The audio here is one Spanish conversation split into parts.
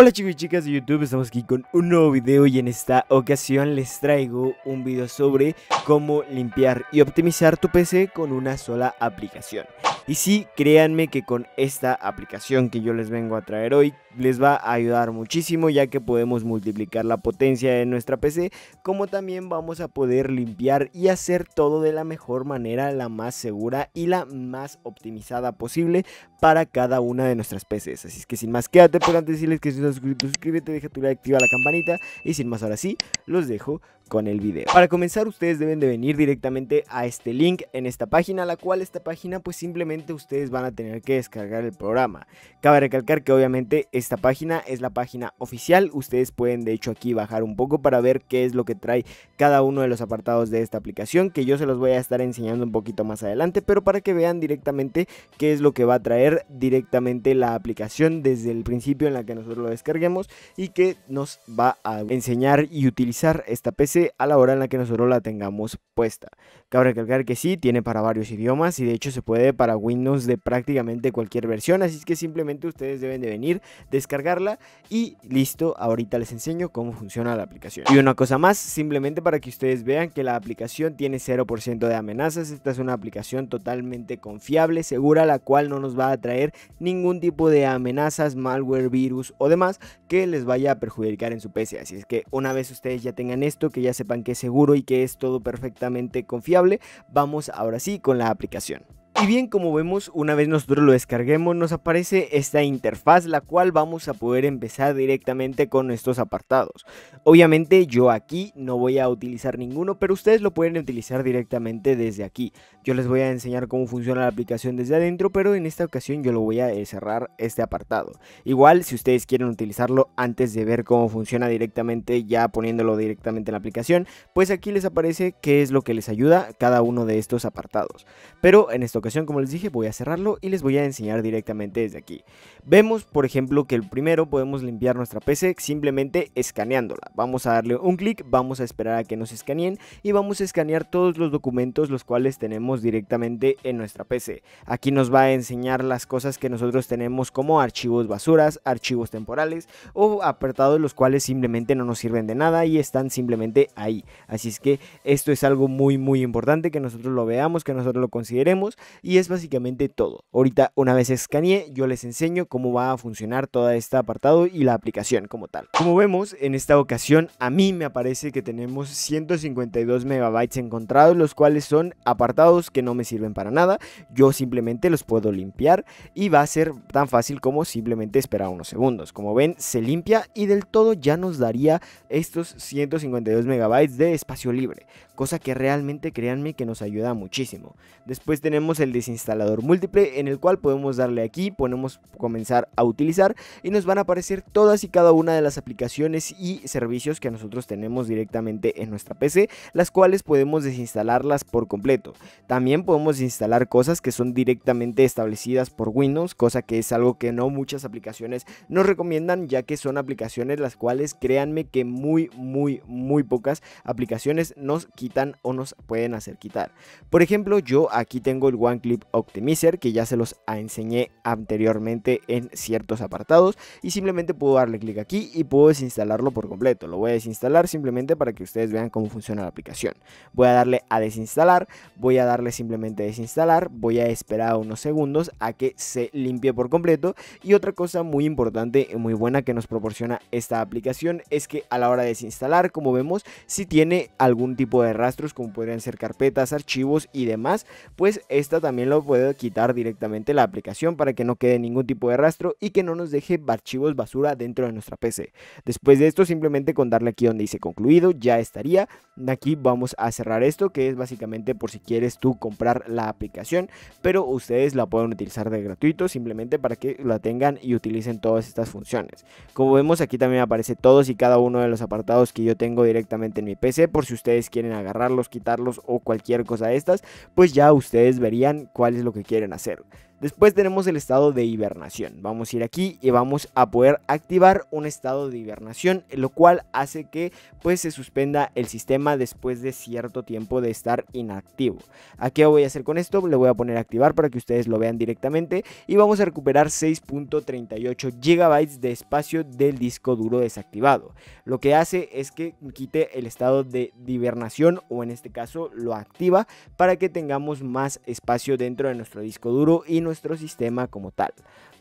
Hola chicos y chicas de YouTube, estamos aquí con un nuevo video y en esta ocasión les traigo un video sobre cómo limpiar y optimizar tu PC con una sola aplicación. Y sí, créanme que con esta aplicación que yo les vengo a traer hoy, les va a ayudar muchísimo ya que podemos multiplicar la potencia de nuestra PC, como también vamos a poder limpiar y hacer todo de la mejor manera, la más segura y la más optimizada posible para cada una de nuestras PCs. Así es que sin más, quédate, por antes de decirles que si no suscríbete, deja tu like, activa la campanita y sin más, ahora sí, los dejo con el video. Para comenzar ustedes deben de venir directamente a este link en esta página, la cual esta página pues simplemente ustedes van a tener que descargar el programa. Cabe recalcar que obviamente esta página es la página oficial, ustedes pueden de hecho aquí bajar un poco para ver qué es lo que trae cada uno de los apartados de esta aplicación, que yo se los voy a estar enseñando un poquito más adelante, pero para que vean directamente qué es lo que va a traer directamente la aplicación desde el principio en la que nosotros lo descarguemos y que nos va a enseñar y utilizar esta PC a la hora en la que nosotros la tengamos puesta. Cabe recalcar que sí, tiene para varios idiomas y de hecho se puede para Windows de prácticamente cualquier versión, así que simplemente ustedes deben de venir, descargarla y listo, ahorita les enseño cómo funciona la aplicación. Y una cosa más, simplemente para que ustedes vean que la aplicación tiene 0% de amenazas, esta es una aplicación totalmente confiable, segura, la cual no nos va a traer ningún tipo de amenazas, malware, virus o demás que les vaya a perjudicar en su PC, así es que una vez ustedes ya tengan esto, que ya ya sepan que es seguro y que es todo perfectamente confiable, vamos ahora sí con la aplicación. Y bien, como vemos, una vez nosotros lo descarguemos, nos aparece esta interfaz, la cual vamos a poder empezar directamente con nuestros apartados. Obviamente yo aquí no voy a utilizar ninguno, pero ustedes lo pueden utilizar directamente desde aquí. Yo les voy a enseñar cómo funciona la aplicación desde adentro, pero en esta ocasión yo lo voy a cerrar este apartado. Igual, si ustedes quieren utilizarlo antes de ver cómo funciona directamente, ya poniéndolo directamente en la aplicación, pues aquí les aparece qué es lo que les ayuda cada uno de estos apartados. Pero en esta como les dije, voy a cerrarlo y les voy a enseñar directamente desde aquí. Vemos, por ejemplo, que el primero podemos limpiar nuestra PC simplemente escaneándola. Vamos a darle un clic, vamos a esperar a que nos escaneen y vamos a escanear todos los documentos los cuales tenemos directamente en nuestra PC. Aquí nos va a enseñar las cosas que nosotros tenemos como archivos basuras, archivos temporales o apartados los cuales simplemente no nos sirven de nada y están simplemente ahí. Así es que esto es algo muy muy importante que nosotros lo veamos, que nosotros lo consideremos y es básicamente todo. Ahorita una vez escaneé yo les enseño cómo va a funcionar todo este apartado y la aplicación como tal. Como vemos en esta ocasión a mí me aparece que tenemos 152 megabytes encontrados los cuales son apartados que no me sirven para nada. Yo simplemente los puedo limpiar y va a ser tan fácil como simplemente esperar unos segundos. Como ven se limpia y del todo ya nos daría estos 152 megabytes de espacio libre. Cosa que realmente créanme que nos ayuda muchísimo. Después tenemos el desinstalador múltiple en el cual podemos darle aquí, ponemos comenzar a utilizar y nos van a aparecer todas y cada una de las aplicaciones y servicios que nosotros tenemos directamente en nuestra PC, las cuales podemos desinstalarlas por completo. También podemos instalar cosas que son directamente establecidas por Windows, cosa que es algo que no muchas aplicaciones nos recomiendan ya que son aplicaciones las cuales créanme que muy muy muy pocas aplicaciones nos quitan o nos pueden hacer quitar. Por ejemplo, yo aquí tengo el One Clip Optimizer, que ya se los enseñé anteriormente en ciertos apartados. Y simplemente puedo darle clic aquí y puedo desinstalarlo por completo. Lo voy a desinstalar simplemente para que ustedes vean cómo funciona la aplicación. Voy a darle a desinstalar, voy a darle simplemente a desinstalar, voy a esperar unos segundos a que se limpie por completo. Y otra cosa muy importante y muy buena que nos proporciona esta aplicación es que a la hora de desinstalar, como vemos, si tiene algún tipo de rastros como podrían ser carpetas, archivos y demás, pues esta también también lo puedo quitar directamente la aplicación para que no quede ningún tipo de rastro y que no nos deje archivos basura dentro de nuestra PC. Después de esto simplemente con darle aquí donde dice concluido ya estaría. Aquí vamos a cerrar esto que es básicamente por si quieres tú comprar la aplicación, pero ustedes la pueden utilizar de gratuito simplemente para que la tengan y utilicen todas estas funciones. Como vemos aquí también aparece todos y cada uno de los apartados que yo tengo directamente en mi PC por si ustedes quieren agarrarlos, quitarlos o cualquier cosa de estas, pues ya ustedes verían cuál es lo que quieren hacer. Después tenemos el estado de hibernación. Vamos a ir aquí y vamos a poder activar un estado de hibernación, lo cual hace que pues se suspenda el sistema después de cierto tiempo de estar inactivo. aquí qué voy a hacer con esto? Le voy a poner activar para que ustedes lo vean directamente y vamos a recuperar 6.38 GB de espacio del disco duro desactivado. Lo que hace es que quite el estado de hibernación o en este caso lo activa para que tengamos más espacio dentro de nuestro disco duro y nuestro sistema como tal.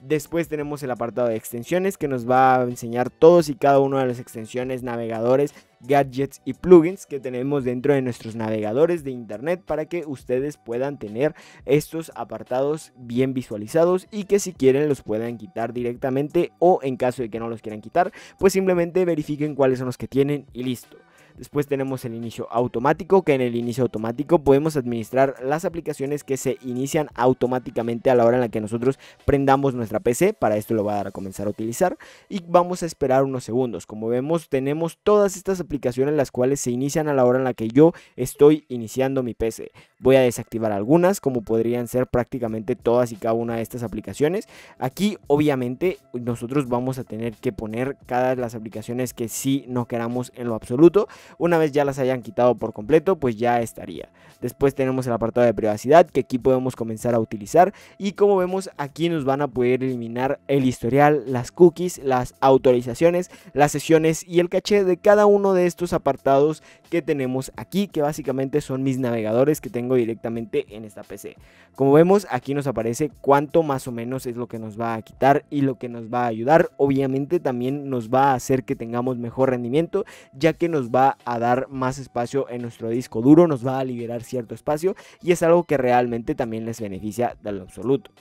Después tenemos el apartado de extensiones que nos va a enseñar todos y cada uno de las extensiones, navegadores, gadgets y plugins que tenemos dentro de nuestros navegadores de internet para que ustedes puedan tener estos apartados bien visualizados y que si quieren los puedan quitar directamente o en caso de que no los quieran quitar, pues simplemente verifiquen cuáles son los que tienen y listo. Después tenemos el inicio automático, que en el inicio automático podemos administrar las aplicaciones que se inician automáticamente a la hora en la que nosotros prendamos nuestra PC. Para esto lo va a dar a comenzar a utilizar y vamos a esperar unos segundos. Como vemos, tenemos todas estas aplicaciones las cuales se inician a la hora en la que yo estoy iniciando mi PC. Voy a desactivar algunas, como podrían ser prácticamente todas y cada una de estas aplicaciones. Aquí, obviamente, nosotros vamos a tener que poner cada de las aplicaciones que sí no queramos en lo absoluto. Una vez ya las hayan quitado por completo, pues ya estaría. Después tenemos el apartado de privacidad que aquí podemos comenzar a utilizar y como vemos aquí nos van a poder eliminar el historial, las cookies, las autorizaciones, las sesiones y el caché de cada uno de estos apartados que tenemos aquí que básicamente son mis navegadores que tengo directamente en esta PC. Como vemos aquí nos aparece cuánto más o menos es lo que nos va a quitar y lo que nos va a ayudar. Obviamente también nos va a hacer que tengamos mejor rendimiento ya que nos va a a dar más espacio en nuestro disco duro, nos va a liberar cierto espacio y es algo que realmente también les beneficia del absoluto.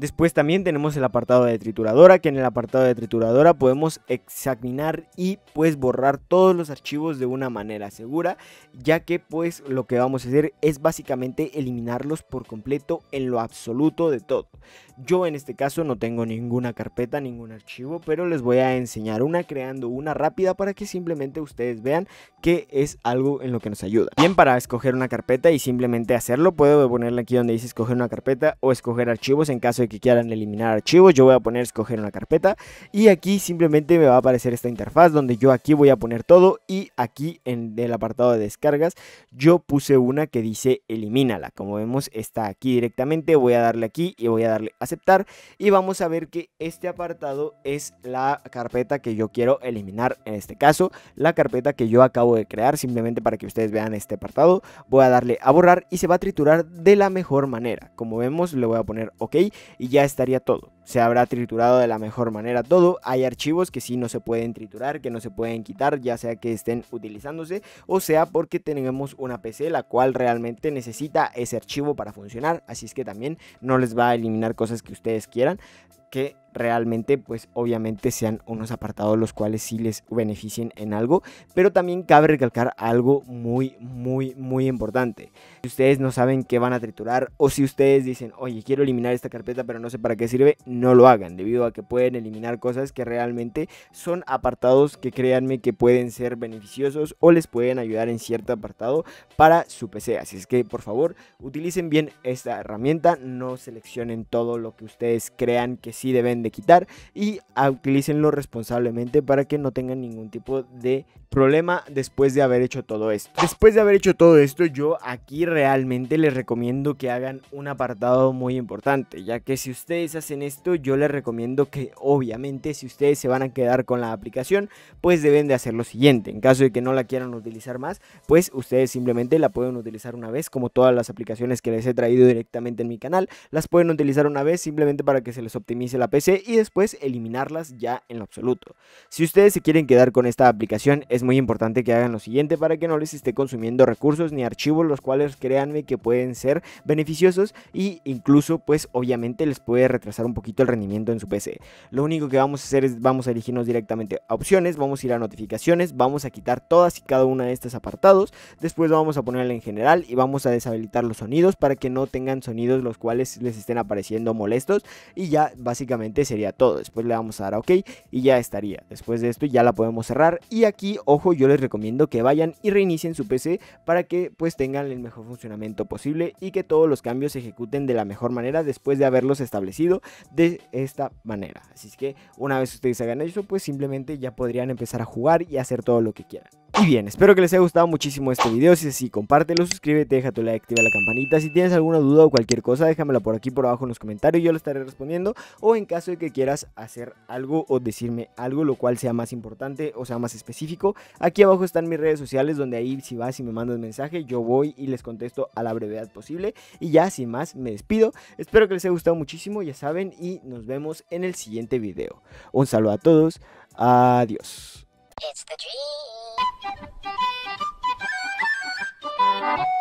Después también tenemos el apartado de trituradora, que en el apartado de trituradora podemos examinar y pues borrar todos los archivos de una manera segura, ya que pues lo que vamos a hacer es básicamente eliminarlos por completo en lo absoluto de todo. Yo en este caso no tengo ninguna carpeta, ningún archivo, pero les voy a enseñar una creando una rápida para que simplemente ustedes vean que es algo en lo que nos ayuda. Bien, para escoger una carpeta y simplemente hacerlo, puedo ponerle aquí donde dice escoger una carpeta o escoger archivos en caso de que quieran eliminar archivos, yo voy a poner escoger una carpeta y aquí simplemente me va a aparecer esta interfaz donde yo aquí voy a poner todo y aquí en el apartado de descargas yo puse una que dice elimínala. Como vemos está aquí directamente, voy a darle aquí y voy a darle aceptar y vamos a ver que este apartado es la carpeta que yo quiero eliminar en este caso, la carpeta que yo acabo de crear simplemente para que ustedes vean este apartado. Voy a darle a borrar y se va a triturar de la mejor manera. Como vemos le voy a poner ok y ya estaría todo se habrá triturado de la mejor manera todo. Hay archivos que sí no se pueden triturar, que no se pueden quitar, ya sea que estén utilizándose o sea porque tenemos una PC la cual realmente necesita ese archivo para funcionar. Así es que también no les va a eliminar cosas que ustedes quieran que realmente pues obviamente sean unos apartados los cuales sí les beneficien en algo pero también cabe recalcar algo muy muy muy importante si ustedes no saben qué van a triturar o si ustedes dicen oye quiero eliminar esta carpeta pero no sé para qué sirve no lo hagan, debido a que pueden eliminar cosas que realmente son apartados que créanme que pueden ser beneficiosos o les pueden ayudar en cierto apartado para su PC. Así es que por favor utilicen bien esta herramienta, no seleccionen todo lo que ustedes crean que sí deben de quitar y ah, utilicenlo responsablemente para que no tengan ningún tipo de problema después de haber hecho todo esto. Después de haber hecho todo esto, yo aquí realmente les recomiendo que hagan un apartado muy importante, ya que si ustedes hacen esto, yo les recomiendo que obviamente si ustedes se van a quedar con la aplicación, pues deben de hacer lo siguiente. En caso de que no la quieran utilizar más, pues ustedes simplemente la pueden utilizar una vez, como todas las aplicaciones que les he traído directamente en mi canal, las pueden utilizar una vez simplemente para que se les optimice la PC y después eliminarlas ya en lo absoluto. Si ustedes se quieren quedar con esta aplicación, es muy importante que hagan lo siguiente para que no les esté consumiendo recursos ni archivos, los cuales créanme que pueden ser beneficiosos E incluso pues obviamente les puede retrasar un poquito el rendimiento en su PC. Lo único que vamos a hacer es vamos a elegirnos directamente a opciones, vamos a ir a notificaciones, vamos a quitar todas y cada una de estos apartados, después vamos a ponerla en general y vamos a deshabilitar los sonidos para que no tengan sonidos los cuales les estén apareciendo molestos y ya básicamente sería todo. Después le vamos a dar a OK y ya estaría. Después de esto ya la podemos cerrar y aquí, ojo, yo les recomiendo que vayan y reinicien su PC para que pues tengan el mejor funcionamiento posible y que todos los cambios se ejecuten de la mejor manera después de haberlos establecido de esta manera. Así es que una vez ustedes hagan eso, pues simplemente ya podrían empezar a jugar y hacer todo lo que quieran. Y bien, espero que les haya gustado muchísimo este video, si es así, compártelo, suscríbete, deja tu like, activa la campanita, si tienes alguna duda o cualquier cosa, déjamela por aquí por abajo en los comentarios, yo lo estaré respondiendo, o en caso de que quieras hacer algo o decirme algo, lo cual sea más importante o sea más específico, aquí abajo están mis redes sociales, donde ahí si vas y me mandas mensaje, yo voy y les contesto a la brevedad posible, y ya sin más me despido, espero que les haya gustado muchísimo, ya saben, y nos vemos en el siguiente video. Un saludo a todos, adiós. Bye.